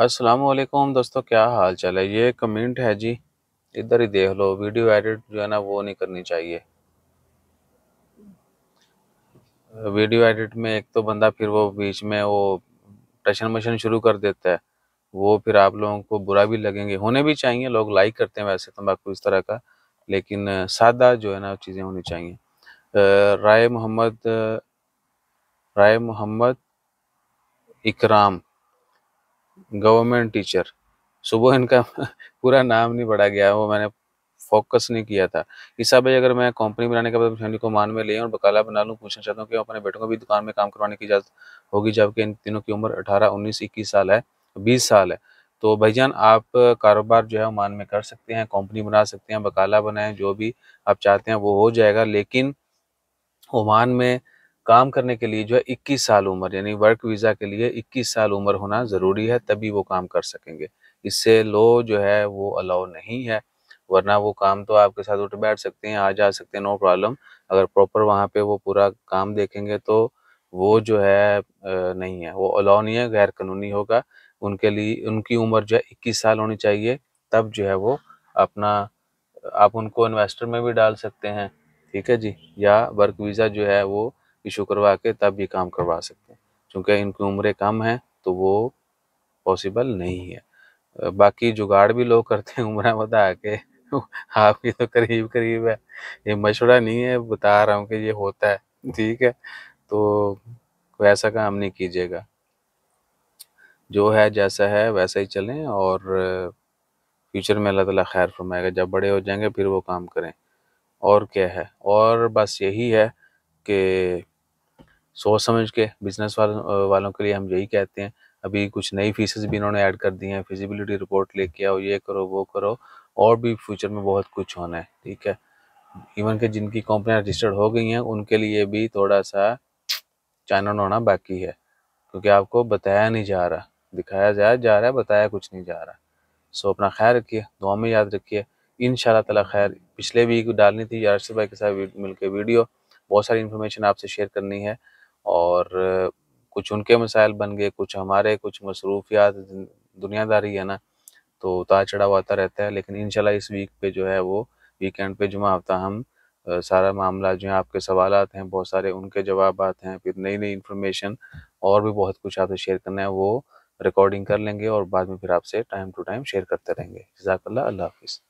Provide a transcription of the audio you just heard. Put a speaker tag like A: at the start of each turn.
A: अस्सलाम वालेकुम दोस्तों क्या हाल चाल है ये कमेंट है जी इधर ही देख लो वीडियो एडिट जो है ना वो नहीं करनी चाहिए वीडियो एडिट में एक तो बंदा फिर वो बीच में वो टशन मशन शुरू कर देता है वो फिर आप लोगों को बुरा भी लगेंगे होने भी चाहिए लोग लाइक करते हैं वैसे तम्बाकू इस तरह का लेकिन सादा जो है ना चीज़ें होनी चाहिए राय मोहम्मद राय मोहम्मद इकराम गवर्नमेंट टीचर सुबह इनका पूरा नाम नहीं पढ़ा गया वो मैंने फोकस नहीं किया था ईसा भाई अगर मैं कंपनी बनाने के बाद फैमिली को मान में ले और बकाला बना लूँ पूछना चाहता हूँ कि अपने बेटों को भी दुकान में काम करवाने की इजाज़त होगी जबकि इन तीनों की उम्र अठारह उन्नीस इक्कीस साल है बीस साल है तो भाईजान आप कारोबार जो है वो मान में कर सकते हैं कंपनी बना सकते हैं बकाला बनाएं जो भी आप चाहते हैं वो हो जाएगा लेकिन ओमान में काम करने के लिए जो है इक्कीस साल उम्र यानी वर्क वीज़ा के लिए इक्कीस साल उम्र होना ज़रूरी है तभी वो काम कर सकेंगे इससे लो जो है वो अलाउ नहीं है वरना वो काम तो आपके साथ उठ बैठ सकते हैं आ जा सकते हैं नो प्रॉब्लम अगर प्रॉपर वहाँ पे वो पूरा काम देखेंगे तो वो जो है नहीं है वो अलाउ नहीं है गैर कानूनी होगा उनके लिए उनकी उम्र जो है इक्कीस साल होनी चाहिए तब जो है वो अपना आप उनको इन्वेस्टर में भी डाल सकते हैं ठीक है जी या वर्क वीज़ा जो है वो इशू करवा के तब ये काम करवा सकते हैं चूँकि इनकी उम्र कम है तो वो पॉसिबल नहीं है बाकी जुगाड़ भी लोग करते हैं उम्र बता के आपकी तो करीब करीब है ये मशवरा नहीं है बता रहा हूँ कि ये होता है ठीक है तो कोई ऐसा काम नहीं कीजिएगा जो है जैसा है वैसा ही चलें और फ्यूचर में अल्लाह ताला खैर फरमाएगा जब बड़े हो जाएंगे फिर वो काम करें और क्या है और बस यही है कि सोच समझ के बिजनेस वाल, वालों के लिए हम यही कहते हैं अभी कुछ नई फीसेज भी इन्होंने ऐड कर दी हैं फिजिबिलिटी रिपोर्ट लेके आओ ये करो वो करो और भी फ्यूचर में बहुत कुछ होना है ठीक है इवन के जिनकी कंपनियां रजिस्टर्ड हो गई हैं उनके लिए भी थोड़ा सा चैनल होना बाकी है क्योंकि आपको बताया नहीं जा रहा दिखाया जाया जा रहा है बताया कुछ नहीं जा रहा सो अपना ख्याल रखिए दुआ में याद रखिए इन ताला खैर पिछले वीक डालनी थी यार भाई के साथ मिलकर वीडियो बहुत सारी इन्फॉर्मेशन आपसे शेयर करनी है और कुछ उनके मसाइल बन गए कुछ हमारे कुछ मसरूफियात दुनियादारी है ना तो उतार चढ़ाव आता रहता है लेकिन इनशाला इस वीक पे जो है वो वीकेंड पे जुमा हफ्ता हम सारा मामला जो है आपके सवाल हैं बहुत सारे उनके जवाब हैं फिर नई नई इन्फॉर्मेशन और भी बहुत कुछ आपसे शेयर करना है वो रिकॉर्डिंग कर लेंगे और बाद में फिर आपसे टाइम टू टाइम शेयर करते रहेंगे जजाकल्ला अल्लाह हाफिज़